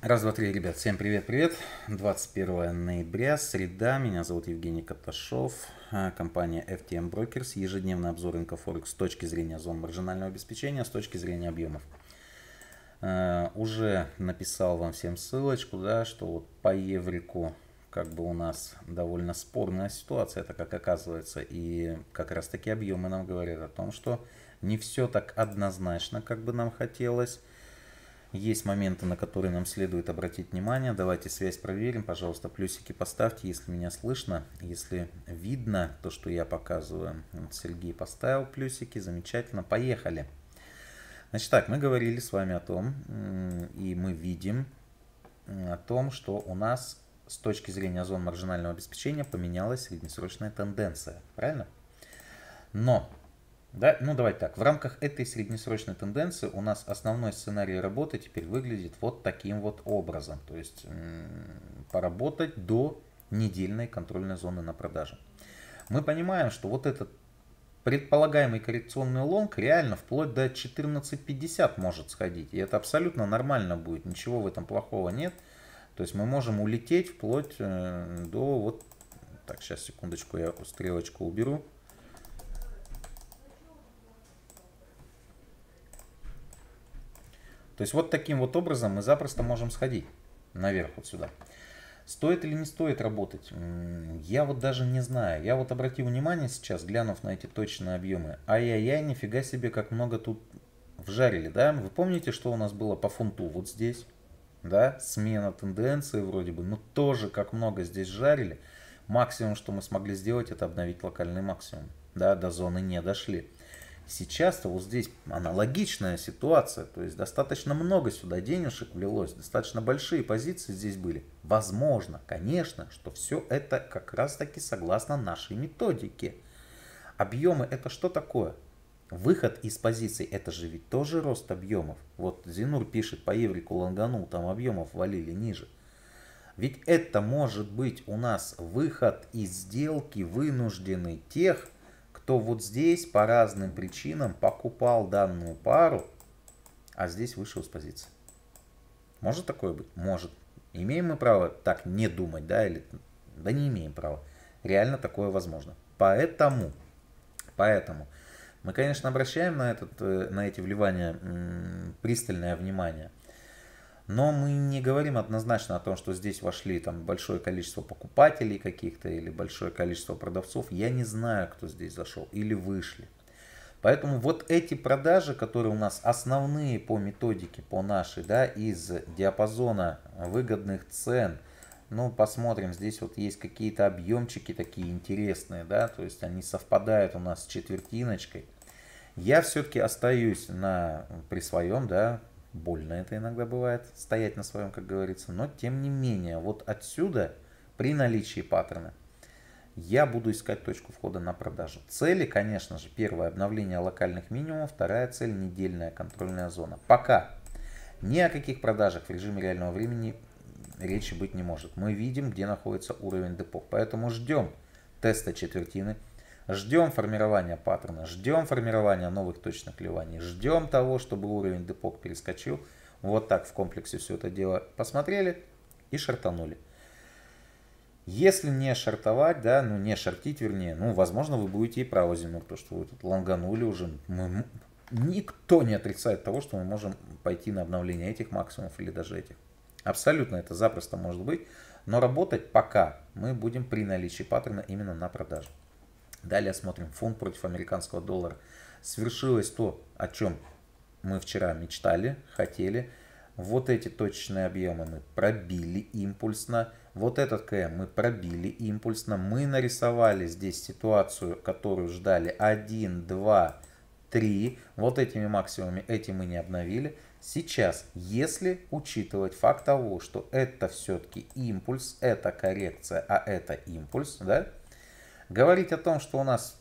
Раз, два, три, ребят. Всем привет-привет. 21 ноября, среда. Меня зовут Евгений Каташов. А, компания FTM Brokers. Ежедневный обзор рынка Форекс с точки зрения зон маржинального обеспечения, с точки зрения объемов. А, уже написал вам всем ссылочку, да, что вот по еврику как бы у нас довольно спорная ситуация, это как оказывается. И как раз таки объемы нам говорят о том, что не все так однозначно, как бы нам хотелось. Есть моменты, на которые нам следует обратить внимание. Давайте связь проверим. Пожалуйста, плюсики поставьте, если меня слышно. Если видно то, что я показываю. Вот Сергей поставил плюсики. Замечательно. Поехали. Значит так, мы говорили с вами о том, и мы видим о том, что у нас с точки зрения зон маржинального обеспечения поменялась среднесрочная тенденция. Правильно? Но да? Ну, давайте так. В рамках этой среднесрочной тенденции у нас основной сценарий работы теперь выглядит вот таким вот образом. То есть поработать до недельной контрольной зоны на продаже. Мы понимаем, что вот этот предполагаемый коррекционный лонг реально вплоть до 14.50 может сходить. И это абсолютно нормально будет. Ничего в этом плохого нет. То есть мы можем улететь вплоть э, до вот... Так, сейчас, секундочку, я стрелочку уберу. То есть вот таким вот образом мы запросто можем сходить наверх вот сюда. Стоит или не стоит работать? Я вот даже не знаю. Я вот обратил внимание сейчас, глянув на эти точные объемы. Ай-яй-яй, нифига себе, как много тут вжарили, да? Вы помните, что у нас было по фунту вот здесь? Да, смена тенденции вроде бы, но ну, тоже как много здесь жарили. Максимум, что мы смогли сделать, это обновить локальный максимум. Да, до зоны не дошли. Сейчас-то вот здесь аналогичная ситуация, то есть достаточно много сюда денежек влилось, достаточно большие позиции здесь были. Возможно, конечно, что все это как раз таки согласно нашей методике. Объемы это что такое? Выход из позиций это же ведь тоже рост объемов. Вот Зинур пишет, по еврику лонганул, там объемов валили ниже. Ведь это может быть у нас выход из сделки вынужденный тех, кто вот здесь по разным причинам покупал данную пару, а здесь вышел с позиции. Может такое быть? Может. Имеем мы право так не думать, да, или... Да не имеем права. Реально такое возможно. Поэтому, поэтому мы, конечно, обращаем на, этот, э, на эти вливания пристальное внимание. Но мы не говорим однозначно о том, что здесь вошли там большое количество покупателей каких-то или большое количество продавцов. Я не знаю, кто здесь зашел или вышли. Поэтому вот эти продажи, которые у нас основные по методике, по нашей, да, из диапазона выгодных цен, ну, посмотрим, здесь вот есть какие-то объемчики такие интересные, да, то есть они совпадают у нас с четвертиночкой. Я все-таки остаюсь на, при своем, да, Больно это иногда бывает, стоять на своем, как говорится. Но тем не менее, вот отсюда, при наличии паттерна, я буду искать точку входа на продажу. Цели, конечно же, первое обновление локальных минимумов, вторая цель недельная контрольная зона. Пока ни о каких продажах в режиме реального времени речи быть не может. Мы видим, где находится уровень депо. Поэтому ждем теста четвертины. Ждем формирования паттерна, ждем формирования новых точных клеваний, ждем того, чтобы уровень депок перескочил. Вот так в комплексе все это дело посмотрели и шартанули. Если не шартовать, да, ну не шартить, вернее, ну, возможно, вы будете и правы зимой, потому что вы тут лонганули уже. Мы, никто не отрицает того, что мы можем пойти на обновление этих максимумов или даже этих. Абсолютно это запросто может быть, но работать пока мы будем при наличии паттерна именно на продажу. Далее смотрим фунт против американского доллара. Свершилось то, о чем мы вчера мечтали, хотели. Вот эти точечные объемы мы пробили импульсно. Вот этот КМ мы пробили импульсно. Мы нарисовали здесь ситуацию, которую ждали 1, 2, 3. Вот этими максимумами эти мы не обновили. Сейчас, если учитывать факт того, что это все-таки импульс, это коррекция, а это импульс, да, Говорить о том, что у нас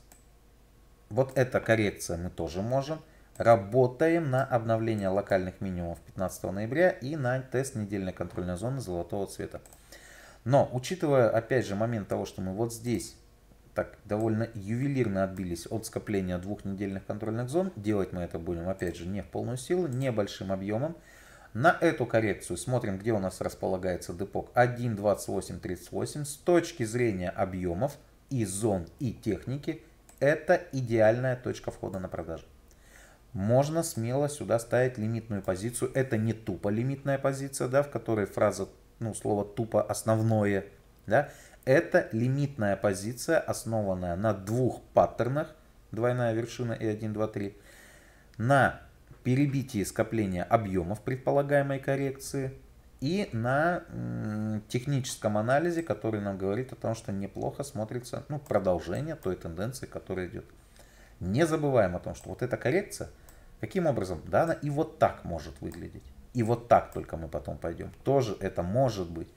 вот эта коррекция мы тоже можем. Работаем на обновление локальных минимумов 15 ноября и на тест недельной контрольной зоны золотого цвета. Но, учитывая, опять же, момент того, что мы вот здесь так довольно ювелирно отбились от скопления двух недельных контрольных зон, делать мы это будем, опять же, не в полную силу, небольшим объемом. На эту коррекцию смотрим, где у нас располагается депок 1.2838 с точки зрения объемов – и зон, и техники, это идеальная точка входа на продажу. Можно смело сюда ставить лимитную позицию. Это не тупо лимитная позиция, да, в которой фраза, ну, слово тупо основное, да. Это лимитная позиция, основанная на двух паттернах, двойная вершина и 1, 2, 3, на перебитие скопления объемов предполагаемой коррекции – и на техническом анализе, который нам говорит о том, что неплохо смотрится ну, продолжение той тенденции, которая идет. Не забываем о том, что вот эта коррекция, каким образом? Да, она и вот так может выглядеть. И вот так только мы потом пойдем. Тоже это может быть.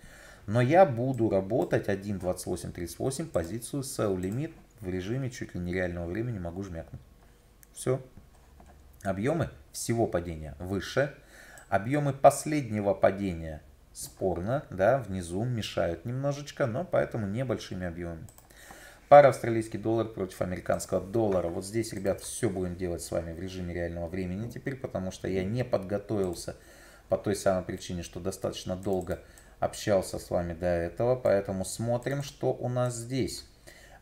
Но я буду работать 1.2838 позицию sell limit в режиме чуть ли нереального времени могу жмякнуть. Все. Объемы всего падения выше. Объемы последнего падения спорно, да, внизу мешают немножечко, но поэтому небольшими объемами. Пара австралийский доллар против американского доллара. Вот здесь, ребят, все будем делать с вами в режиме реального времени теперь, потому что я не подготовился по той самой причине, что достаточно долго общался с вами до этого. Поэтому смотрим, что у нас здесь.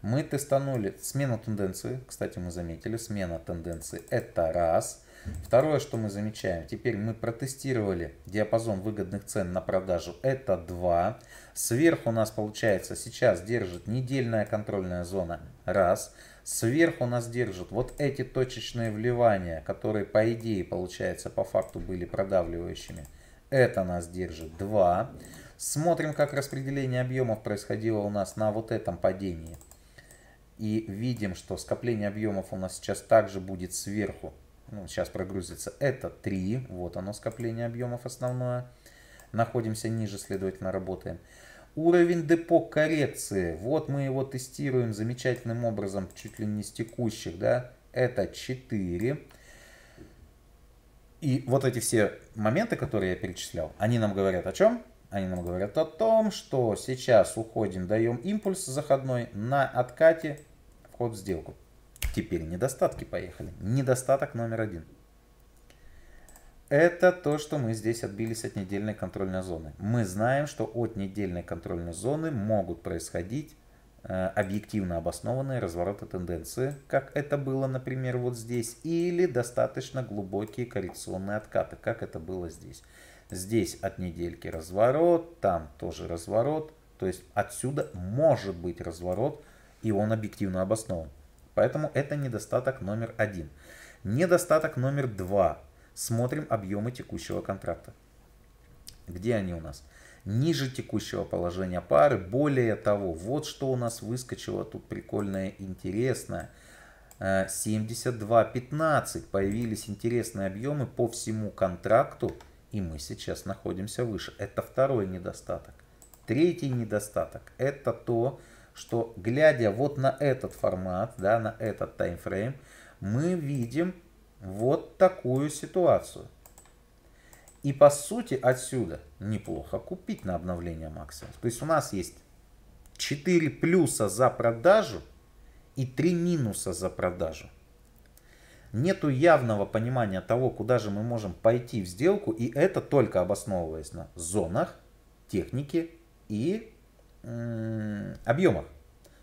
Мы тестанули смена тенденции. Кстати, мы заметили, смена тенденции это раз – Второе, что мы замечаем, теперь мы протестировали диапазон выгодных цен на продажу, это 2. Сверху у нас получается сейчас держит недельная контрольная зона, раз. Сверху нас держат вот эти точечные вливания, которые по идее, получается, по факту были продавливающими. Это нас держит 2. Смотрим, как распределение объемов происходило у нас на вот этом падении. И видим, что скопление объемов у нас сейчас также будет сверху ну, сейчас прогрузится, это 3, вот оно скопление объемов основное. Находимся ниже, следовательно, работаем. Уровень депо коррекции, вот мы его тестируем замечательным образом, чуть ли не с текущих, да, это 4. И вот эти все моменты, которые я перечислял, они нам говорят о чем? Они нам говорят о том, что сейчас уходим, даем импульс заходной на откате, вход в сделку. Теперь недостатки поехали. Недостаток номер один. Это то, что мы здесь отбились от недельной контрольной зоны. Мы знаем, что от недельной контрольной зоны могут происходить э, объективно обоснованные развороты тенденции, как это было, например, вот здесь, или достаточно глубокие коррекционные откаты, как это было здесь. Здесь от недельки разворот, там тоже разворот, то есть отсюда может быть разворот, и он объективно обоснован. Поэтому это недостаток номер один. Недостаток номер два. Смотрим объемы текущего контракта. Где они у нас? Ниже текущего положения пары. Более того, вот что у нас выскочило тут прикольное, интересное. 72.15 э, появились интересные объемы по всему контракту, и мы сейчас находимся выше. Это второй недостаток. Третий недостаток – это то, что что глядя вот на этот формат, да, на этот таймфрейм, мы видим вот такую ситуацию. И по сути отсюда неплохо купить на обновление максимум. То есть у нас есть 4 плюса за продажу и 3 минуса за продажу. Нету явного понимания того, куда же мы можем пойти в сделку. И это только обосновываясь на зонах, технике и объемах.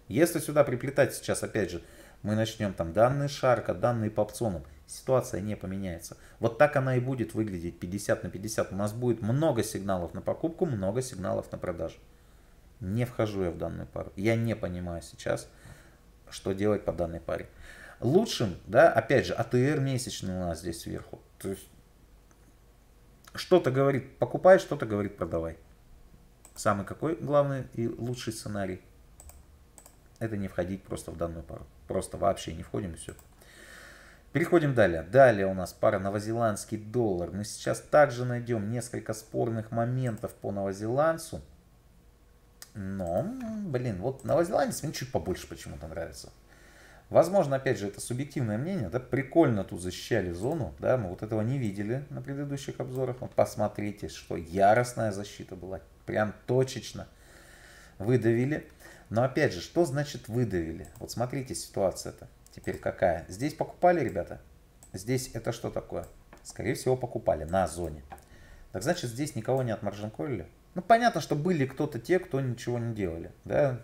Если сюда приплетать сейчас, опять же, мы начнем там данные Шарка, данные по опционам, ситуация не поменяется. Вот так она и будет выглядеть 50 на 50. У нас будет много сигналов на покупку, много сигналов на продажу. Не вхожу я в данную пару. Я не понимаю сейчас, что делать по данной паре. Лучшим, да, опять же, АТР месячный у нас здесь сверху. То есть что-то говорит покупай, что-то говорит продавай. Самый какой главный и лучший сценарий? Это не входить просто в данную пару. Просто вообще не входим и все. Переходим далее. Далее у нас пара новозеландский доллар. Мы сейчас также найдем несколько спорных моментов по новозеландцу. Но, блин, вот новозеландец мне чуть побольше почему-то нравится. Возможно, опять же, это субъективное мнение, да, прикольно тут защищали зону, да, мы вот этого не видели на предыдущих обзорах, но посмотрите, что яростная защита была, прям точечно выдавили. Но опять же, что значит выдавили? Вот смотрите, ситуация-то теперь какая. Здесь покупали, ребята? Здесь это что такое? Скорее всего, покупали на зоне. Так значит, здесь никого не отмаржинколили? Ну, понятно, что были кто-то те, кто ничего не делали. Да?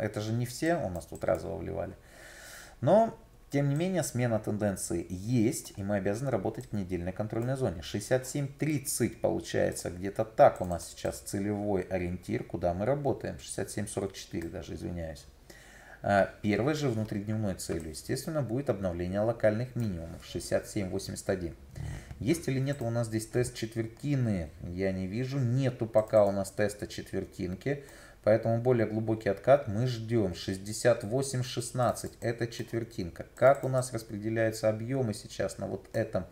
Это же не все у нас тут разово вливали. Но тем не менее, смена тенденции есть, и мы обязаны работать в недельной контрольной зоне. 67.30 получается где-то так у нас сейчас целевой ориентир, куда мы работаем. 67.44 даже, извиняюсь. А, первой же внутридневной целью, естественно, будет обновление локальных минимумов 67.81. Есть или нет у нас здесь тест четвертины? Я не вижу. Нету пока у нас теста четвертинки. Поэтому более глубокий откат мы ждем. 68-16 это четвертинка. Как у нас распределяются объемы сейчас на вот этом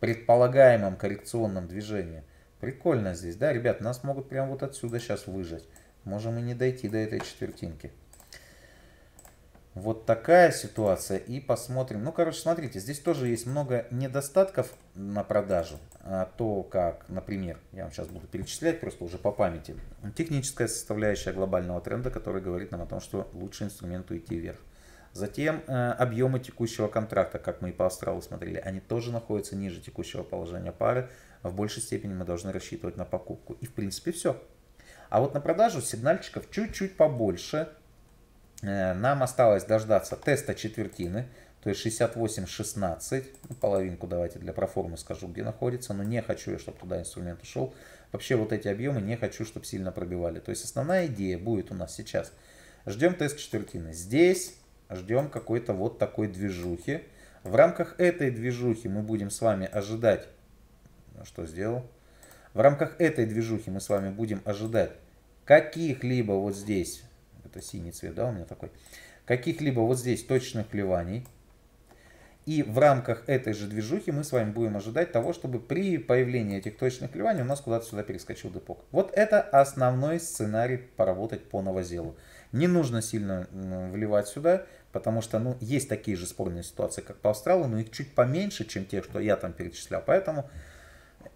предполагаемом коррекционном движении? Прикольно здесь, да, ребят? Нас могут прямо вот отсюда сейчас выжать. Можем и не дойти до этой четвертинки. Вот такая ситуация. И посмотрим. Ну, короче, смотрите, здесь тоже есть много недостатков на продажу. А то, как, например, я вам сейчас буду перечислять просто уже по памяти. Техническая составляющая глобального тренда, который говорит нам о том, что лучше инструменту идти вверх. Затем э, объемы текущего контракта, как мы и по австралу смотрели, они тоже находятся ниже текущего положения пары. В большей степени мы должны рассчитывать на покупку. И в принципе все. А вот на продажу сигнальчиков чуть-чуть побольше, Э, нам осталось дождаться теста четвертины, то есть 68-16. Ну, половинку давайте для проформы скажу, где находится, но не хочу я, чтобы туда инструмент ушел. Вообще вот эти объемы не хочу, чтобы сильно пробивали. То есть основная идея будет у нас сейчас. Ждем тест четвертины. Здесь ждем какой-то вот такой движухи. В рамках этой движухи мы будем с вами ожидать... Что сделал? В рамках этой движухи мы с вами будем ожидать каких-либо вот здесь это синий цвет, да, у меня такой, каких-либо вот здесь точных плеваний И в рамках этой же движухи мы с вами будем ожидать того, чтобы при появлении этих точных вливаний у нас куда-то сюда перескочил депок. Вот это основной сценарий поработать по новозелу. Не нужно сильно вливать сюда, потому что ну, есть такие же спорные ситуации, как по австралу, но их чуть поменьше, чем те, что я там перечислял. Поэтому,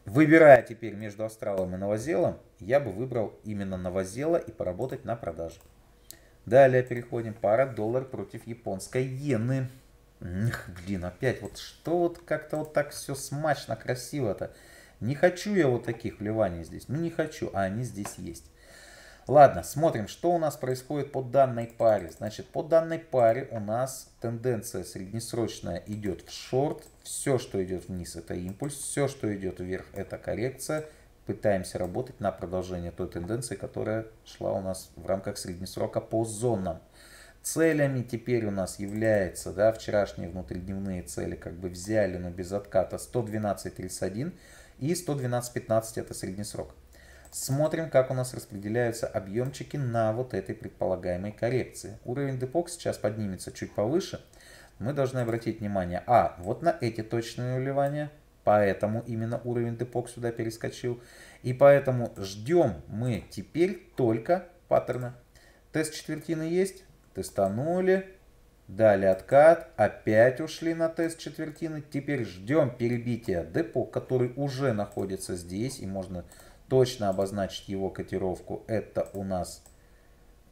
выбирая теперь между австралом и новозелом, я бы выбрал именно новозела и поработать на продаже. Далее переходим. Пара доллар против японской иены. Эх, блин, опять вот что вот как-то вот так все смачно, красиво-то. Не хочу я вот таких вливаний здесь. Ну не хочу, а они здесь есть. Ладно, смотрим, что у нас происходит по данной паре. Значит, по данной паре у нас тенденция среднесрочная идет в шорт. Все, что идет вниз, это импульс. Все, что идет вверх, это коррекция пытаемся работать на продолжение той тенденции, которая шла у нас в рамках среднесрока по зонам. Целями теперь у нас является, да, вчерашние внутридневные цели как бы взяли, но без отката 112.31 и 112.15 это среднесрок. Смотрим, как у нас распределяются объемчики на вот этой предполагаемой коррекции. Уровень депок сейчас поднимется чуть повыше. Мы должны обратить внимание, а, вот на эти точные уливания. Поэтому именно уровень депок сюда перескочил. И поэтому ждем мы теперь только паттерна. Тест четвертины есть. Тестанули. дали откат. Опять ушли на тест четвертины. Теперь ждем перебития депо, который уже находится здесь. И можно точно обозначить его котировку. Это у нас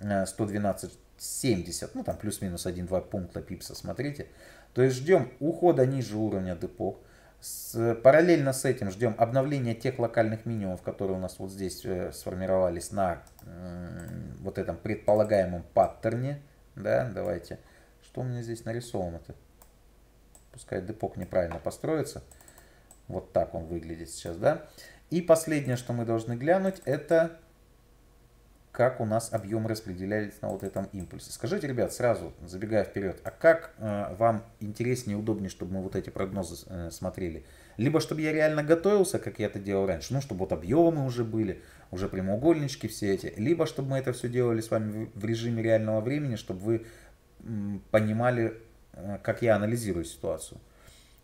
112.70. Э, ну там плюс-минус 1-2 пункта пипса, смотрите. То есть ждем ухода ниже уровня депок. С, э, параллельно с этим ждем обновления тех локальных минимумов, которые у нас вот здесь э, сформировались на э, вот этом предполагаемом паттерне. Да, давайте. Что у меня здесь нарисовано-то? Пускай депок неправильно построится. Вот так он выглядит сейчас, да. И последнее, что мы должны глянуть, это как у нас объем распределяется на вот этом импульсе. Скажите, ребят, сразу забегая вперед, а как э, вам интереснее, удобнее, чтобы мы вот эти прогнозы э, смотрели? Либо чтобы я реально готовился, как я это делал раньше, ну, чтобы вот объемы уже были, уже прямоугольнички все эти, либо чтобы мы это все делали с вами в режиме реального времени, чтобы вы м, понимали, э, как я анализирую ситуацию.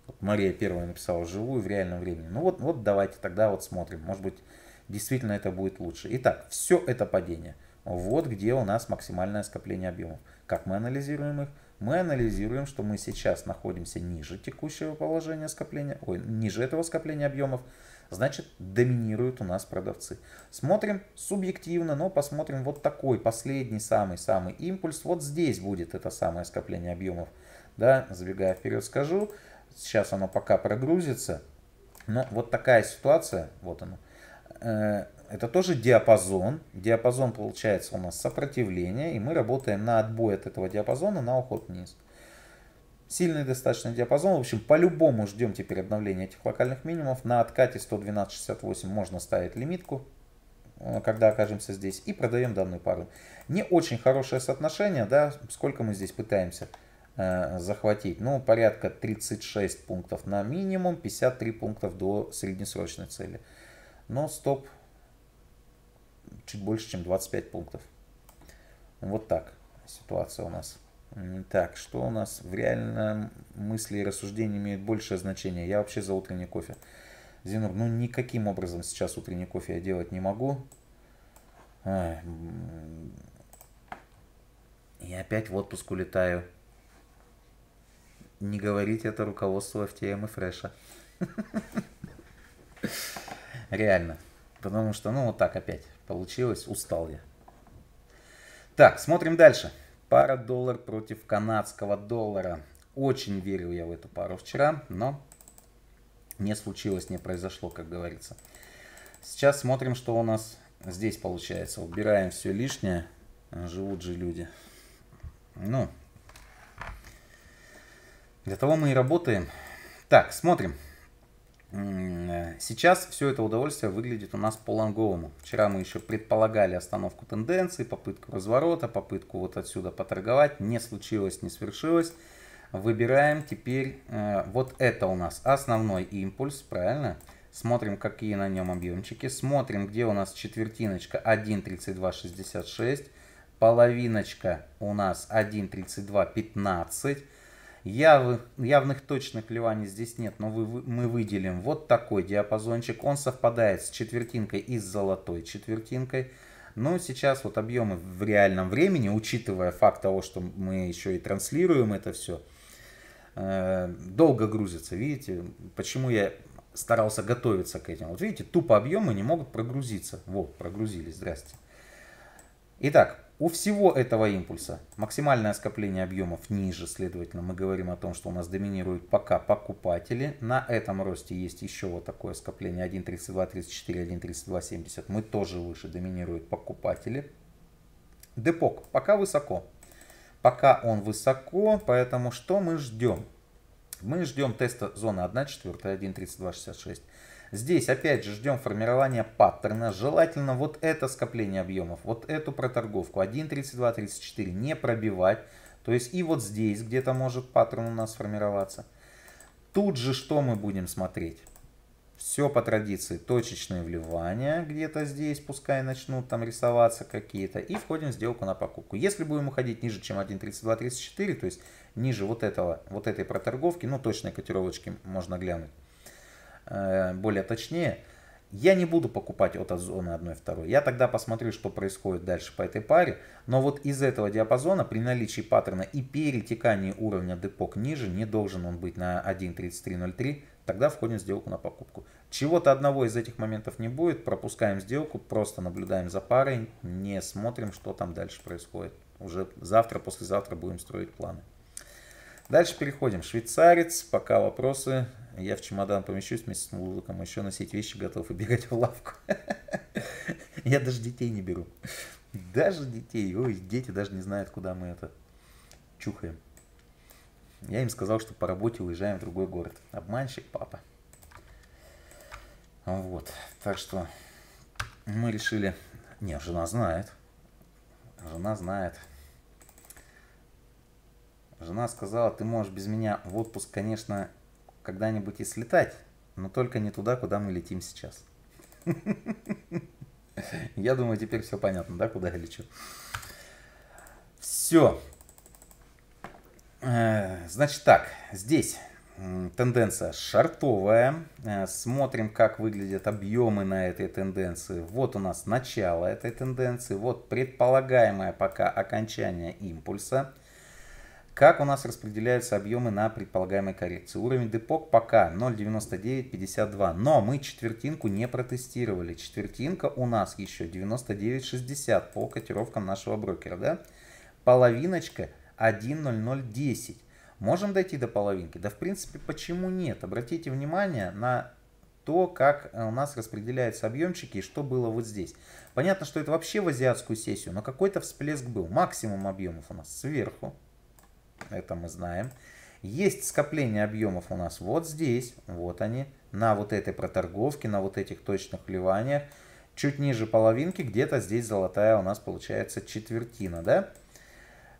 Вот Мария первая написала живую в реальном времени. Ну вот, вот давайте тогда вот смотрим. Может быть, действительно это будет лучше. Итак, все это падение. Вот где у нас максимальное скопление объемов. Как мы анализируем их? Мы анализируем, что мы сейчас находимся ниже текущего положения скопления, ой, ниже этого скопления объемов, значит доминируют у нас продавцы. Смотрим субъективно, но посмотрим вот такой последний самый-самый импульс. Вот здесь будет это самое скопление объемов. Да, забегая вперед скажу, сейчас оно пока прогрузится, но вот такая ситуация, вот она Э, это тоже диапазон. Диапазон получается у нас сопротивление, и мы работаем на отбой от этого диапазона на уход вниз. Сильный достаточно диапазон. В общем, по-любому ждем теперь обновления этих локальных минимумов. На откате 112.68 можно ставить лимитку, э, когда окажемся здесь, и продаем данную пару. Не очень хорошее соотношение, да, сколько мы здесь пытаемся э, захватить. Ну, порядка 36 пунктов на минимум, 53 пунктов до среднесрочной цели но стоп чуть больше, чем 25 пунктов. Вот так ситуация у нас. Так, что у нас в реальном мысли и рассуждении имеет большее значение? Я вообще за утренний кофе. Зинур, ну никаким образом сейчас утренний кофе я делать не могу. И опять в отпуск улетаю. Не говорите это руководство FTM и Фреша. Реально. Потому что, ну, вот так опять получилось. Устал я. Так, смотрим дальше. Пара доллар против канадского доллара. Очень верил я в эту пару вчера, но не случилось, не произошло, как говорится. Сейчас смотрим, что у нас здесь получается. Убираем все лишнее. Живут же люди. Ну, для того мы и работаем. Так, смотрим. Э, сейчас все это удовольствие выглядит у нас по-лонговому. Вчера мы еще предполагали остановку тенденции, попытку разворота, попытку вот отсюда поторговать. Не случилось, не свершилось. Выбираем теперь, э, вот это у нас основной импульс, правильно? Смотрим, какие на нем объемчики. Смотрим, где у нас четвертиночка 1.3266. Половиночка у нас 1.3215. Явных, явных точных вливаний здесь нет, но вы, мы выделим вот такой диапазончик. Он совпадает с четвертинкой и с золотой четвертинкой. Но сейчас вот объемы в реальном времени, учитывая факт того, что мы еще и транслируем это все, э, долго грузится. Видите, почему я старался готовиться к этим. Вот видите, тупо объемы не могут прогрузиться. Вот, прогрузились, здрасте. Итак, у всего этого импульса максимальное скопление объемов ниже, следовательно, мы говорим о том, что у нас доминируют пока покупатели. На этом росте есть еще вот такое скопление 1.32, 34, 1.32, 70. Мы тоже выше, доминируют покупатели. Депок пока высоко. Пока он высоко, поэтому что мы ждем? Мы ждем теста зоны 1.4, 1.32.66. Здесь опять же ждем формирования паттерна. Желательно вот это скопление объемов, вот эту проторговку 1.32.34 не пробивать. То есть и вот здесь где-то может паттерн у нас сформироваться. Тут же что мы будем смотреть? Все по традиции. Точечные вливания где-то здесь, пускай начнут там рисоваться какие-то. И входим в сделку на покупку. Если будем уходить ниже, чем 1.32.34, то есть ниже вот, этого, вот этой проторговки, ну точной котировочки можно глянуть, Э, более точнее. Я не буду покупать от зоны 1 2. Я тогда посмотрю, что происходит дальше по этой паре. Но вот из этого диапазона при наличии паттерна и перетекании уровня депок ниже, не должен он быть на 1.3303, тогда входим в сделку на покупку. Чего-то одного из этих моментов не будет, пропускаем сделку, просто наблюдаем за парой, не смотрим, что там дальше происходит. Уже завтра, послезавтра будем строить планы. Дальше переходим. Швейцарец, пока вопросы, я в чемодан помещусь вместе с ноутбуком, еще носить вещи готов и бегать в лавку. Я даже детей не беру. Даже детей. Ой, дети даже не знают, куда мы это чухаем. Я им сказал, что по работе уезжаем в другой город. Обманщик, папа. Вот. Так что мы решили... Не, жена знает. Жена знает. Жена сказала, ты можешь без меня в отпуск, конечно, когда-нибудь и слетать, но только не туда, куда мы летим сейчас. Я думаю, теперь все понятно, да, куда я лечу. Все. Э, значит так, здесь тенденция шартовая. Э, смотрим, как выглядят объемы на этой тенденции. Вот у нас начало этой тенденции. Вот предполагаемое пока окончание импульса. Как у нас распределяются объемы на предполагаемой коррекции? Уровень депок пока 0.9952, но мы четвертинку не протестировали. Четвертинка у нас еще 99.60 по котировкам нашего брокера. Да? Половиночка 1.0010. Можем дойти до половинки? Да в принципе почему нет? Обратите внимание на то, как э, у нас распределяются объемчики и что было вот здесь. Понятно, что это вообще в азиатскую сессию, но какой-то всплеск был. Максимум объемов у нас сверху это мы знаем. Есть скопление объемов у нас вот здесь, вот они, на вот этой проторговке, на вот этих точных вливаниях. Чуть ниже половинки, где-то здесь золотая у нас получается четвертина, да?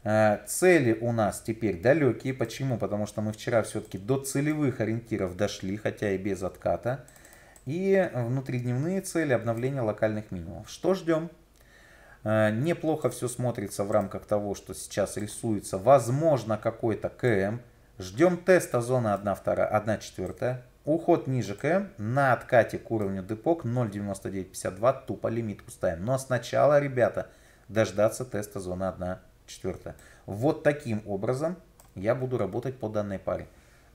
Э, цели у нас теперь далекие. Почему? Потому что мы вчера все-таки до целевых ориентиров дошли, хотя и без отката. И внутридневные цели обновления локальных минимумов. Что ждем? Э, неплохо все смотрится в рамках того, что сейчас рисуется. Возможно, какой-то КМ. Ждем теста зоны 1-4. Уход ниже КМ на откате к уровню депок 0.9952. Тупо лимитку ставим. Но сначала, ребята, дождаться теста зоны 1-4. Вот таким образом я буду работать по данной паре.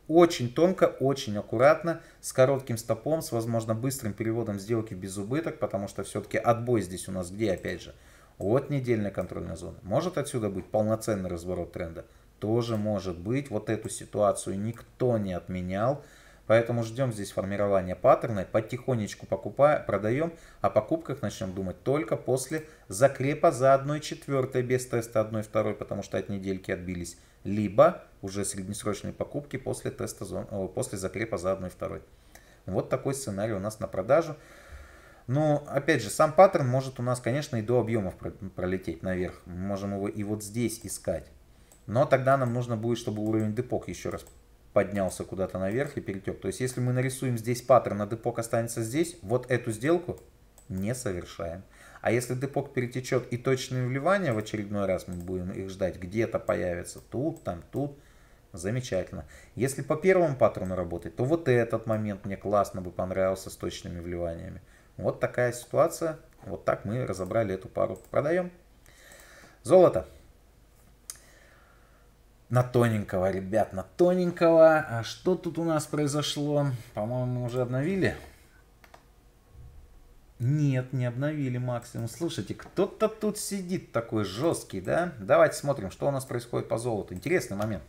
Очень тонко, очень аккуратно, с коротким стопом, с, возможно, быстрым переводом сделки без убыток, потому что все-таки отбой здесь у нас где, опять же, год недельной контрольной зоны. Может отсюда быть полноценный разворот тренда? Тоже может быть. Вот эту ситуацию никто не отменял. Поэтому ждем здесь формирования паттерна, потихонечку покупаем, продаем, о покупках начнем думать только после закрепа за 1,4 без теста 1,2, потому что от недельки отбились, либо уже среднесрочные покупки после, теста, после закрепа за 1,2. Вот такой сценарий у нас на продажу. Но, ну, опять же, сам паттерн может у нас, конечно, и до объемов пролететь наверх. Мы можем его и вот здесь искать. Но тогда нам нужно будет, чтобы уровень депок еще раз поднялся куда-то наверх и перетек. То есть, если мы нарисуем здесь паттерн, а депок останется здесь, вот эту сделку не совершаем. А если депок перетечет и точные вливания в очередной раз мы будем их ждать, где-то появятся, тут, там, тут, замечательно. Если по первому паттерну работать, то вот этот момент мне классно бы понравился с точными вливаниями. Вот такая ситуация. Вот так мы разобрали эту пару. Продаем. Золото. На тоненького, ребят, на тоненького. А что тут у нас произошло? По-моему, мы уже обновили. Нет, не обновили максимум. Слушайте, кто-то тут сидит такой жесткий, да? Давайте смотрим, что у нас происходит по золоту. Интересный момент.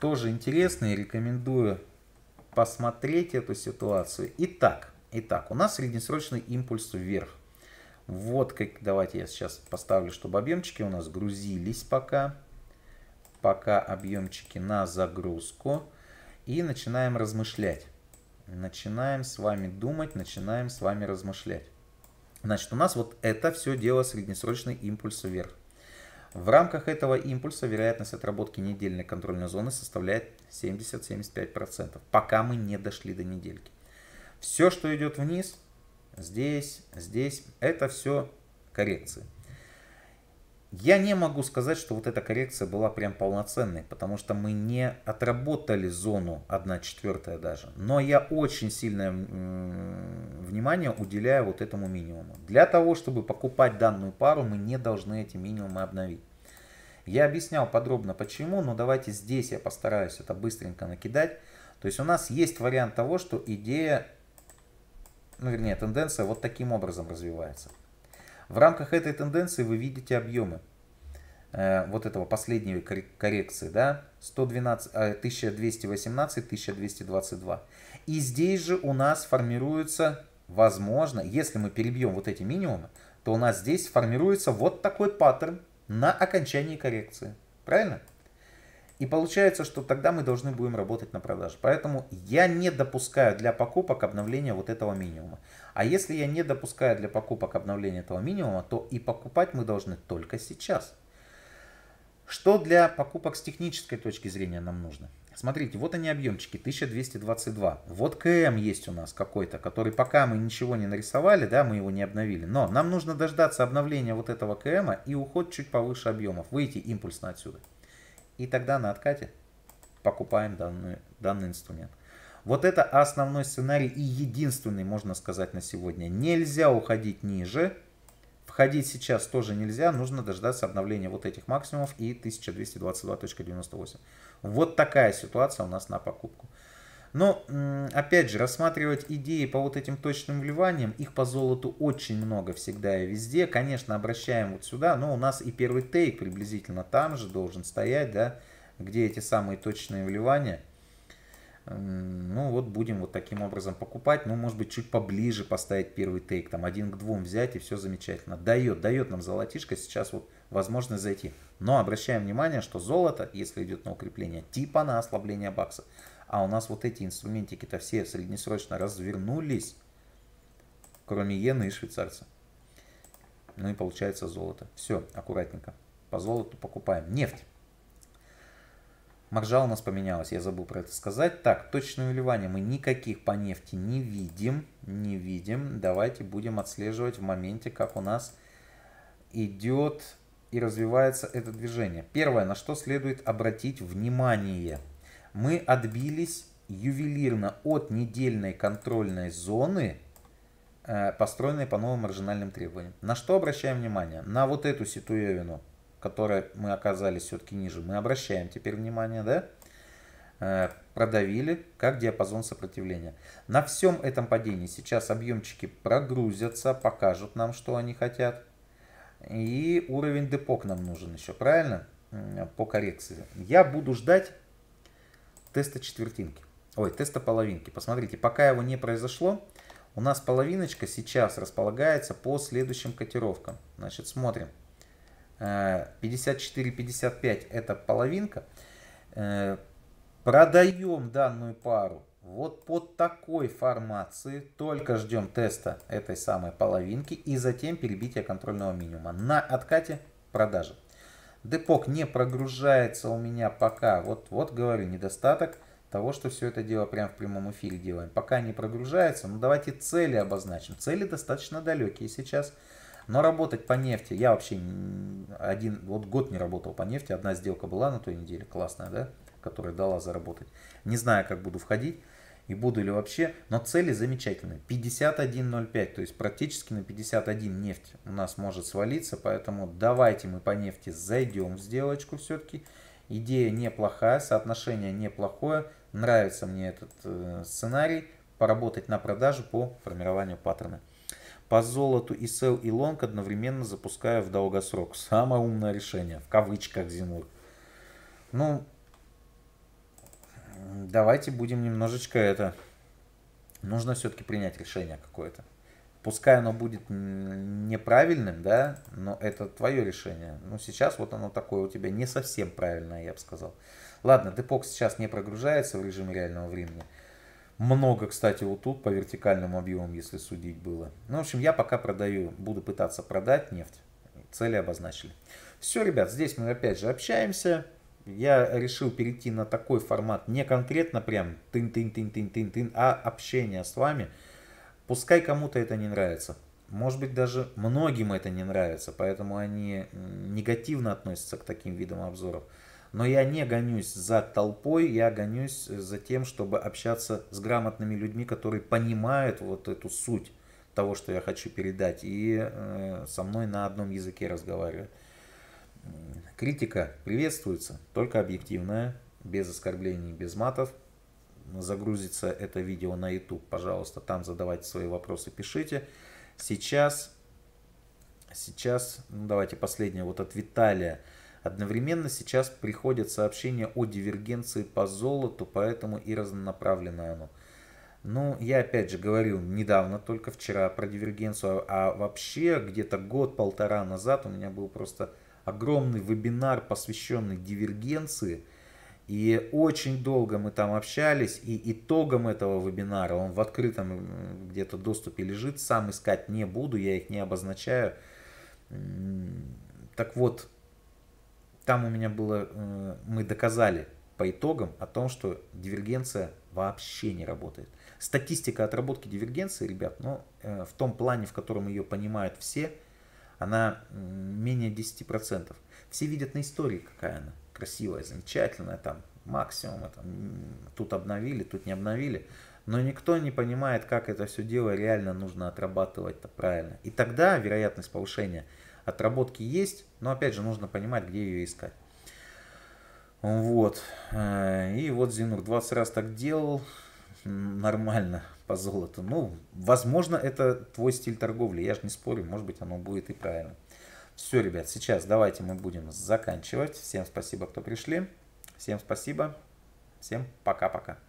Тоже интересный, рекомендую посмотреть эту ситуацию. Итак, Итак, у нас среднесрочный импульс вверх. Вот как, давайте я сейчас поставлю, чтобы объемчики у нас грузились пока. Пока объемчики на загрузку. И начинаем размышлять. Начинаем с вами думать, начинаем с вами размышлять. Значит, у нас вот это все дело среднесрочный импульс вверх. В рамках этого импульса вероятность отработки недельной контрольной зоны составляет 70-75%, пока мы не дошли до недельки. Все, что идет вниз, здесь, здесь, это все коррекции. Я не могу сказать, что вот эта коррекция была прям полноценной, потому что мы не отработали зону четвертая даже. Но я очень сильное внимание уделяю вот этому минимуму. Для того, чтобы покупать данную пару, мы не должны эти минимумы обновить. Я объяснял подробно почему, но давайте здесь я постараюсь это быстренько накидать. То есть у нас есть вариант того, что идея ну вернее, тенденция вот таким образом развивается. В рамках этой тенденции вы видите объемы э, вот этого последней коррекции, да, 112, э, 1218, 1222. И здесь же у нас формируется, возможно, если мы перебьем вот эти минимумы, то у нас здесь формируется вот такой паттерн на окончании коррекции. Правильно? И получается, что тогда мы должны будем работать на продаже. Поэтому я не допускаю для покупок обновления вот этого минимума. А если я не допускаю для покупок обновления этого минимума, то и покупать мы должны только сейчас. Что для покупок с технической точки зрения нам нужно? Смотрите, вот они объемчики, 1222. Вот КМ есть у нас какой-то, который пока мы ничего не нарисовали, да, мы его не обновили. Но нам нужно дождаться обновления вот этого КМа и уход чуть повыше объемов, выйти импульсно отсюда. И тогда на откате покупаем данный данный инструмент. Вот это основной сценарий и единственный, можно сказать, на сегодня. Нельзя уходить ниже. Входить сейчас тоже нельзя. Нужно дождаться обновления вот этих максимумов и 1222.98. Вот такая ситуация у нас на покупку. Но, опять же, рассматривать идеи по вот этим точным вливаниям, их по золоту очень много всегда и везде. Конечно, обращаем вот сюда, но у нас и первый тейк приблизительно там же должен стоять, да, где эти самые точные вливания. Ну вот будем вот таким образом покупать, ну может быть чуть поближе поставить первый тейк, там один к двум взять и все замечательно. Дает, дает нам золотишко сейчас вот возможность зайти. Но обращаем внимание, что золото, если идет на укрепление, типа на ослабление бакса. А у нас вот эти инструментики-то все среднесрочно развернулись, кроме иены и швейцарца. Ну и получается золото. Все, аккуратненько. По золоту покупаем. Нефть. Маржа у нас поменялась, я забыл про это сказать. Так, точное вливание мы никаких по нефти не видим. Не видим. Давайте будем отслеживать в моменте, как у нас идет и развивается это движение. Первое, на что следует обратить внимание – мы отбились ювелирно от недельной контрольной зоны, э, построенной по новым маржинальным требованиям. На что обращаем внимание? На вот эту ситуевину, которая мы оказались все-таки ниже, мы обращаем теперь внимание, да? Э, продавили, как диапазон сопротивления. На всем этом падении сейчас объемчики прогрузятся, покажут нам, что они хотят. И уровень депок нам нужен еще, правильно? По коррекции. Я буду ждать теста четвертинки. Ой, теста половинки. Посмотрите, пока его не произошло, у нас половиночка сейчас располагается по следующим котировкам. Значит, смотрим. 54-55 э, это половинка. Э, продаем данную пару вот под такой формации. Только ждем теста этой самой половинки и затем перебития контрольного минимума на откате продажи. Депок не прогружается у меня пока. Вот, вот говорю, недостаток того, что все это дело прямо в прямом эфире делаем. Пока не прогружается, ну давайте цели обозначим. Цели достаточно далекие сейчас. Но работать по нефти, я вообще один, вот год не работал по нефти, одна сделка была на той неделе, классная, да, которая дала заработать. Не знаю, как буду входить и буду ли вообще, но цели замечательные. 51.05, то есть практически на 51 нефть у нас может свалиться, поэтому давайте мы по нефти зайдем в сделочку все-таки. Идея неплохая, соотношение неплохое, нравится мне этот э, сценарий, поработать на продажу по формированию паттерна. По золоту и сел и лонг одновременно запускаю в долгосрок. Самое умное решение, в кавычках Зинур. Ну, давайте будем немножечко это... Нужно все-таки принять решение какое-то. Пускай оно будет неправильным, да, но это твое решение. Ну сейчас вот оно такое у тебя не совсем правильное, я бы сказал. Ладно, депок сейчас не прогружается в режиме реального времени. Много, кстати, вот тут по вертикальным объемам, если судить было. Ну, в общем, я пока продаю, буду пытаться продать нефть. Цели обозначили. Все, ребят, здесь мы опять же общаемся я решил перейти на такой формат, не конкретно прям тын-тын-тын-тын-тын-тын, а общение с вами. Пускай кому-то это не нравится. Может быть, даже многим это не нравится, поэтому они негативно относятся к таким видам обзоров. Но я не гонюсь за толпой, я гонюсь за тем, чтобы общаться с грамотными людьми, которые понимают вот эту суть того, что я хочу передать, и э, со мной на одном языке разговаривают. Критика приветствуется, только объективная, без оскорблений, без матов. Загрузится это видео на YouTube, пожалуйста, там задавайте свои вопросы, пишите. Сейчас, сейчас, ну давайте последнее, вот от Виталия. Одновременно сейчас приходят сообщения о дивергенции по золоту, поэтому и разнонаправленное оно. Ну, я опять же говорил недавно, только вчера про дивергенцию, а, а вообще где-то год-полтора назад у меня был просто огромный вебинар, посвященный дивергенции. И очень долго мы там общались, и итогом этого вебинара, он в открытом э, где-то доступе лежит, сам искать не буду, я их не обозначаю. Так вот, там у меня было, э, мы доказали по итогам о том, что дивергенция вообще не работает. Статистика отработки дивергенции, ребят, но ну, в том плане, в котором ее понимают все – она менее 10%. Все видят на истории, какая она красивая, замечательная, там максимум, это тут обновили, тут не обновили. Но никто не понимает, как это все дело реально нужно отрабатывать-то правильно. И тогда вероятность повышения отработки есть, но опять же нужно понимать, где ее искать. Вот. Э, и вот Зинур 20 раз так делал. Нормально по золоту. Ну, возможно, это твой стиль торговли. Я же не спорю, может быть, оно будет и правильно. Все, ребят, сейчас давайте мы будем заканчивать. Всем спасибо, кто пришли. Всем спасибо. Всем пока-пока.